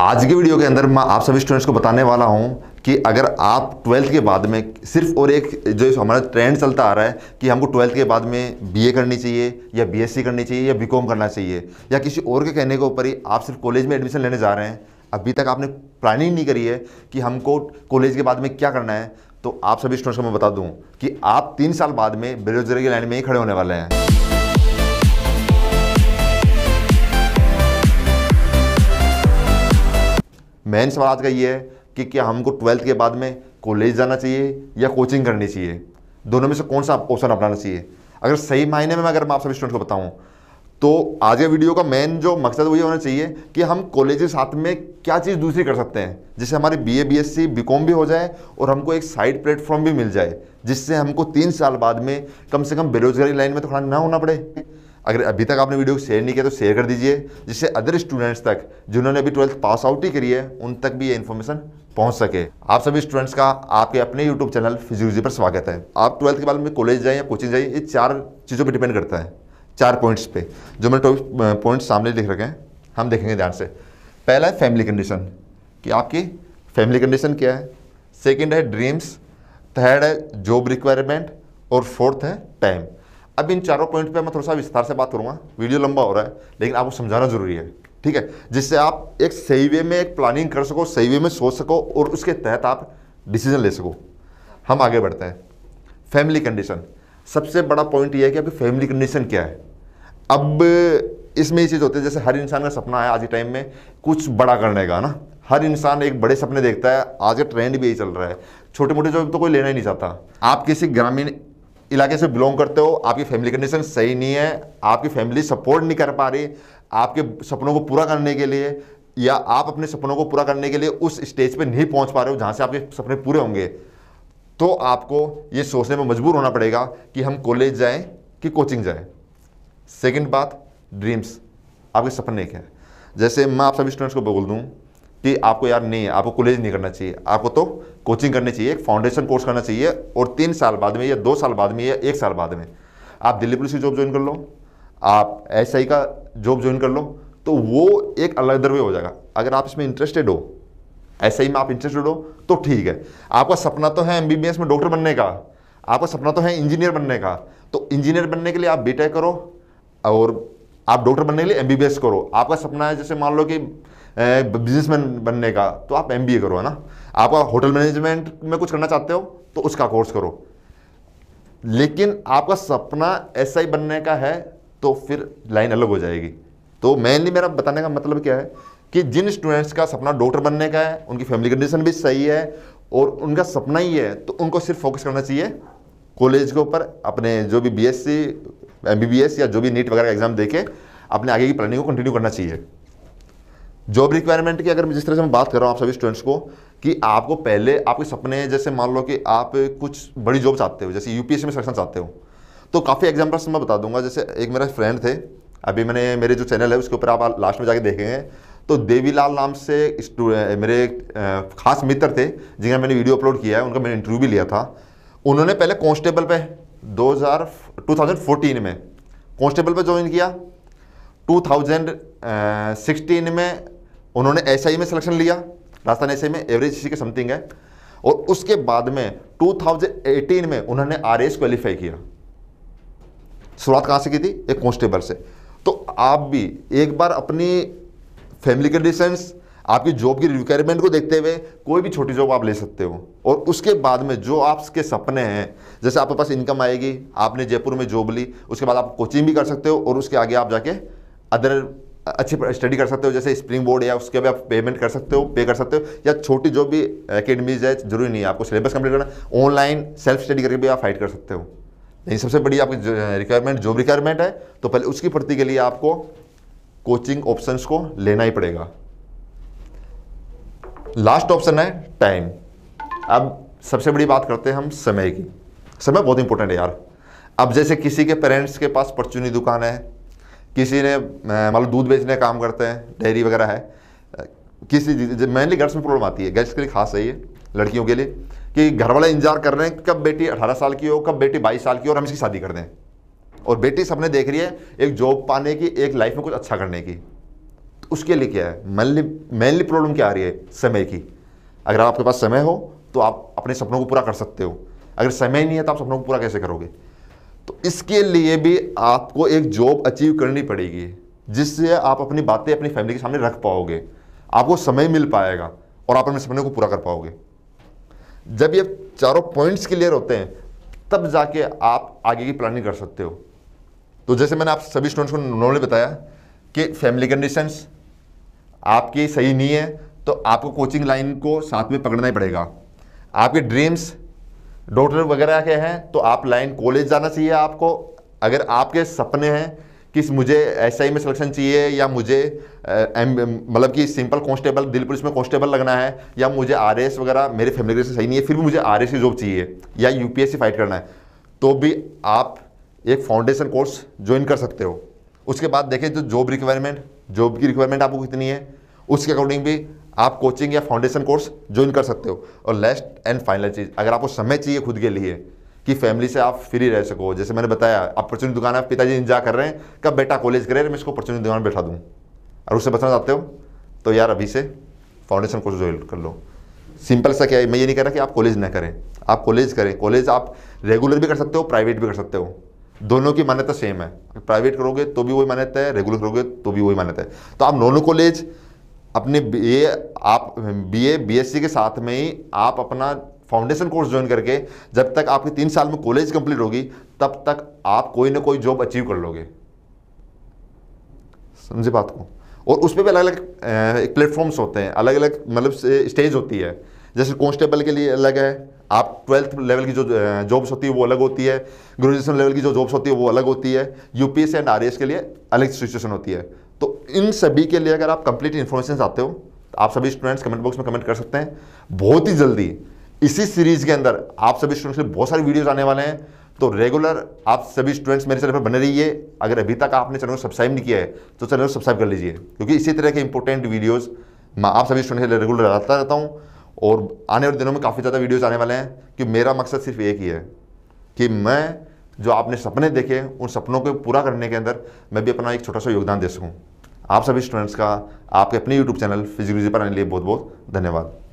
आज के वीडियो के अंदर मैं आप सभी स्टूडेंट्स को बताने वाला हूँ कि अगर आप ट्वेल्थ के बाद में सिर्फ और एक जो हमारा ट्रेंड चलता आ रहा है कि हमको ट्वेल्थ के बाद में बीए करनी चाहिए या बीएससी करनी चाहिए या बीकॉम करना चाहिए या किसी और के कहने के ऊपर ही आप सिर्फ कॉलेज में एडमिशन लेने जा रहे हैं अभी तक आपने प्लानिंग नहीं करी है कि हमको कॉलेज के बाद में क्या करना है तो आप सभी स्टूडेंट्स को मैं बता दूँ कि आप तीन साल बाद में बेरोजगारी की लाइन में ही खड़े होने वाले हैं मेन सवाल आज का ये है कि क्या हमको ट्वेल्थ के बाद में कॉलेज जाना चाहिए या कोचिंग करनी चाहिए दोनों में से कौन सा ऑप्शन अपनाना चाहिए अगर सही मायने में मैं अगर मैं आप सभी स्टूडेंट्स को बताऊं तो आज के वीडियो का मेन जो मकसद वो ये होना चाहिए कि हम कॉलेज के साथ में क्या चीज़ दूसरी कर सकते हैं जिससे हमारी B A B S C B com भी हो जाए और हमको एक साइड प्लेटफॉर्म भी मिल जाए जिससे हमको तीन साल बाद में कम से कम बेरोजगारी लाइन में तो खड़ा ना होना पड़े अगर अभी तक आपने वीडियो शेयर नहीं किया तो शेयर कर दीजिए जिससे अदर स्टूडेंट्स तक जिन्होंने अभी ट्वेल्थ पास आउट ही करी है उन तक भी ये इन्फॉर्मेशन पहुंच सके आप सभी स्टूडेंट्स का आपके अपने यूट्यूब चैनल फिजियोलॉजी पर स्वागत है आप ट्वेल्थ के बाद में कॉलेज जाए या कोचिंग जाए ये चार चीज़ों पर डिपेंड करता है चार पॉइंट्स पे जो मैंने टॉपिक पॉइंट्स सामने लिख रखे हैं हम देखेंगे ध्यान से पहला है फैमिली कंडीशन कि आपकी फैमिली कंडीशन क्या है सेकंड है ड्रीम्स थर्ड है जॉब रिक्वायरमेंट और फोर्थ है टाइम अब इन चारों पॉइंट पे मैं थोड़ा सा विस्तार से बात करूँगा वीडियो लंबा हो रहा है लेकिन आपको समझाना जरूरी है ठीक है जिससे आप एक सही वे में एक प्लानिंग कर सको सही वे में सोच सको और उसके तहत आप डिसीजन ले सको हम आगे बढ़ते हैं फैमिली कंडीशन सबसे बड़ा पॉइंट ये है कि आपकी फैमिली कंडीशन क्या है अब इसमें ये चीज़ होती है जैसे हर इंसान का सपना है आज के टाइम में कुछ बड़ा करने का ना हर इंसान एक बड़े सपने देखता है आज का ट्रेंड भी यही चल रहा है छोटे मोटे जॉब तो कोई लेना ही नहीं चाहता आप किसी ग्रामीण इलाके से बिलोंग करते हो आपकी फैमिली कंडीशन सही नहीं है आपकी फैमिली सपोर्ट नहीं कर पा रही आपके सपनों को पूरा करने के लिए या आप अपने सपनों को पूरा करने के लिए उस स्टेज पे नहीं पहुंच पा रहे हो जहाँ से आपके सपने पूरे होंगे तो आपको ये सोचने में मजबूर होना पड़ेगा कि हम कॉलेज जाएं कि कोचिंग जाएं सेकंड बात ड्रीम्स आपके सपने क्या है जैसे मैं आप सभी स्टूडेंट्स को बोल दूँ कि आपको यार नहीं आपको कॉलेज नहीं करना चाहिए आपको तो कोचिंग करनी चाहिए एक फाउंडेशन कोर्स करना चाहिए और तीन साल बाद में या दो साल बाद में या एक साल बाद में आप दिल्ली पुलिस की जॉब ज्वाइन कर लो आप एस का जॉब ज्वाइन कर लो तो वो एक अलग दरवे हो जाएगा अगर आप इसमें इंटरेस्टेड हो एस में आप इंटरेस्टेड हो तो ठीक है आपका सपना तो है एम में डॉक्टर बनने का आपका सपना तो है इंजीनियर बनने का तो इंजीनियर बनने के लिए आप बी करो और आप डॉक्टर बनने के लिए एम करो आपका सपना है जैसे मान लो कि बिजनेसमैन बनने का तो आप एम करो है ना आप होटल मैनेजमेंट में कुछ करना चाहते हो तो उसका कोर्स करो लेकिन आपका सपना ऐसा ही बनने का है तो फिर लाइन अलग हो जाएगी तो मेनली मेरा बताने का मतलब क्या है कि जिन स्टूडेंट्स का सपना डॉक्टर बनने का है उनकी फैमिली कंडीशन भी सही है और उनका सपना ही है तो उनको सिर्फ फोकस करना चाहिए कॉलेज के ऊपर अपने जो भी बीएससी एमबीबीएस या जो भी नीट वगैरह एग्जाम देके अपने आगे की प्लानिंग को कंटिन्यू करना चाहिए जॉब रिक्वायरमेंट की अगर जिस तरह से मैं बात कर रहा हूँ आप सभी स्टूडेंट्स को कि आपको पहले आपके सपने जैसे मान लो कि आप कुछ बड़ी जॉब चाहते हो जैसे यूपीएससी में सिलेक्शन चाहते हो तो काफ़ी एग्जाम्पल्स मैं बता दूंगा जैसे एक मेरा फ्रेंड थे अभी मैंने मेरे जो चैनल है उसके ऊपर आप लास्ट में जाके देखेंगे तो देवीलाल नाम से मेरे खास मित्र थे जिन्हें मैंने वीडियो अपलोड किया है उनका मैंने इंटरव्यू भी लिया था उन्होंने पहले कॉन्स्टेबल पे 2000 हज़ार में कॉन्स्टेबल पे ज्वाइन किया 2016 में उन्होंने एस में सिलेक्शन लिया राजस्थान एस में एवरेज इसी के समथिंग है और उसके बाद में 2018 में उन्होंने आर एस क्वालिफाई किया शुरुआत कहाँ से की थी एक कॉन्स्टेबल से तो आप भी एक बार अपनी फैमिली कंडीशंस आपकी जॉब की रिक्वायरमेंट को देखते हुए कोई भी छोटी जॉब आप ले सकते हो और उसके बाद में जो आपके सपने हैं जैसे आपके पास इनकम आएगी आपने जयपुर में जॉब ली उसके बाद आप कोचिंग भी कर सकते हो और उसके आगे आप जाके अदर अच्छी स्टडी कर सकते हो जैसे स्प्रिंग बोर्ड या उसके भी आप पेमेंट कर सकते हो पे कर सकते हो या छोटी जो भी अकेडमीज है जरूरी नहीं है आपको सिलेबस कंप्लीट करना ऑनलाइन सेल्फ स्टडी करके भी आप फाइट कर सकते हो नहीं सबसे बड़ी आपकी रिक्वायरमेंट जॉब रिक्वायरमेंट है तो पहले उसकी प्रति के लिए आपको कोचिंग ऑप्शंस को लेना ही पड़ेगा लास्ट ऑप्शन है टाइम अब सबसे बड़ी बात करते हैं हम समय की समय बहुत इंपॉर्टेंट है यार अब जैसे किसी के पेरेंट्स के पास परचूनी दुकान है किसी ने मान लो दूध बेचने का काम करते हैं डेयरी वगैरह है किसी मेनली गर्ल्स में प्रॉब्लम आती है गर्ल्स के लिए खास सही है लड़कियों के लिए कि घर वाले इंतजार कर रहे हैं कब बेटी अठारह साल की हो कब बेटी बाईस साल की हो और हम इसकी शादी कर दें और बेटी सबने देख रही है एक जॉब पाने की एक लाइफ में कुछ अच्छा करने की तो उसके लिए क्या है मेनली मेनली प्रॉब्लम क्या आ रही है समय की अगर आपके पास समय हो तो आप अपने सपनों को पूरा कर सकते हो अगर समय नहीं है तो आप सपनों को पूरा कैसे करोगे तो इसके लिए भी आपको एक जॉब अचीव करनी पड़ेगी जिससे आप अपनी बातें अपनी फैमिली के सामने रख पाओगे आपको समय मिल पाएगा और आप अपने सपने को पूरा कर पाओगे जब ये चारों पॉइंट्स क्लियर होते हैं तब जाके आप आगे की प्लानिंग कर सकते हो तो जैसे मैंने आप सभी स्टूडेंट्स को उन्होंने बताया कि फैमिली कंडीशंस आपकी सही नहीं है तो आपको कोचिंग लाइन को साथ में पकड़ना ही पड़ेगा आपके ड्रीम्स डॉक्टर वगैरह के हैं तो आप लाइन कॉलेज जाना चाहिए आपको अगर आपके सपने हैं कि मुझे एस में सिलेक्शन चाहिए या मुझे मतलब कि सिंपल कांस्टेबल दिल पुलिस में कांस्टेबल लगना है या मुझे आर वगैरह मेरे फैमिली के सही नहीं है फिर भी मुझे आर की जॉब चाहिए या यू फाइट करना है तो भी आप एक फाउंडेशन कोर्स ज्वाइन कर सकते हो उसके बाद देखें जो जॉब रिक्वायरमेंट जॉब की रिक्वायरमेंट आपको कितनी है उसके अकॉर्डिंग भी आप कोचिंग या फाउंडेशन कोर्स ज्वाइन कर सकते हो और लास्ट एंड फाइनल चीज़ अगर आपको समय चाहिए खुद के लिए कि फैमिली से आप फ्री रह सको जैसे मैंने बताया अपॉर्चुनिटी दुकान आप पिताजी इंजॉय कर रहे हैं कब बेटा कॉलेज करे मैं इसको अपॉर्चुनिटी दुकान बैठा दूँ और उससे बचना चाहते हो तो यार अभी से फाउंडेशन कोर्स ज्वाइन कर लो सिंपल सा क्या है मैं ये नहीं कह रहा कि आप कॉलेज ना करें आप कॉलेज करें कॉलेज आप रेगुलर भी कर सकते हो प्राइवेट भी कर सकते हो दोनों की मान्यता सेम है प्राइवेट करोगे तो भी वही मान्यता है रेगुलर करोगे तो भी वही मान्यता है तो आप नॉन कॉलेज अपने ए आप बी एस सी के साथ में ही आप अपना फाउंडेशन कोर्स ज्वाइन करके जब तक आपकी तीन साल में कॉलेज कंप्लीट होगी तब तक आप कोई ना कोई जॉब अचीव कर लोगे समझे बात को और उसमें भी अलग अलग एक प्लेटफॉर्म्स होते हैं अलग अलग मतलब स्टेज होती है जैसे कॉन्स्टेबल के लिए अलग है आप ट्वेल्थ लेवल की जो जॉब्स होती है वो अलग होती है ग्रेजुएशन लेवल की जो जॉब्स होती है वो अलग होती है यूपीएससी एंड आरएएस के लिए अलग सिचुएशन होती है इन सभी के लिए अगर आप कंप्लीट इन्फॉर्मेशन चाहते हो तो आप सभी स्टूडेंट्स कमेंट बॉक्स में कमेंट कर सकते हैं बहुत ही जल्दी इसी सीरीज़ के अंदर आप सभी स्टूडेंट्स के लिए बहुत सारे वीडियोज़ आने वाले हैं तो रेगुलर आप सभी स्टूडेंट्स मेरे चैनल पर बने रहिए अगर अभी तक आपने चैनल को सब्सक्राइब नहीं किया है तो चैनल को सब्सक्राइब कर लीजिए क्योंकि इसी तरह के इंपॉर्टेंट वीडियोज़ मैं आप सभी स्टूडेंट्स के लिए रेगुलर आता रहता हूँ और आने वाले दिनों में काफ़ी ज़्यादा वीडियोज़ आने वाले हैं कि मेरा मकसद सिर्फ एक ही है कि मैं जो आपने सपने देखे उन सपनों को पूरा करने के अंदर मैं भी अपना एक छोटा सा योगदान दे सकूँ आप सभी स्टूडेंट्स का आपके अपने यूट्यूब चैनल फिजिक्स पर आने के लिए बहुत बहुत धन्यवाद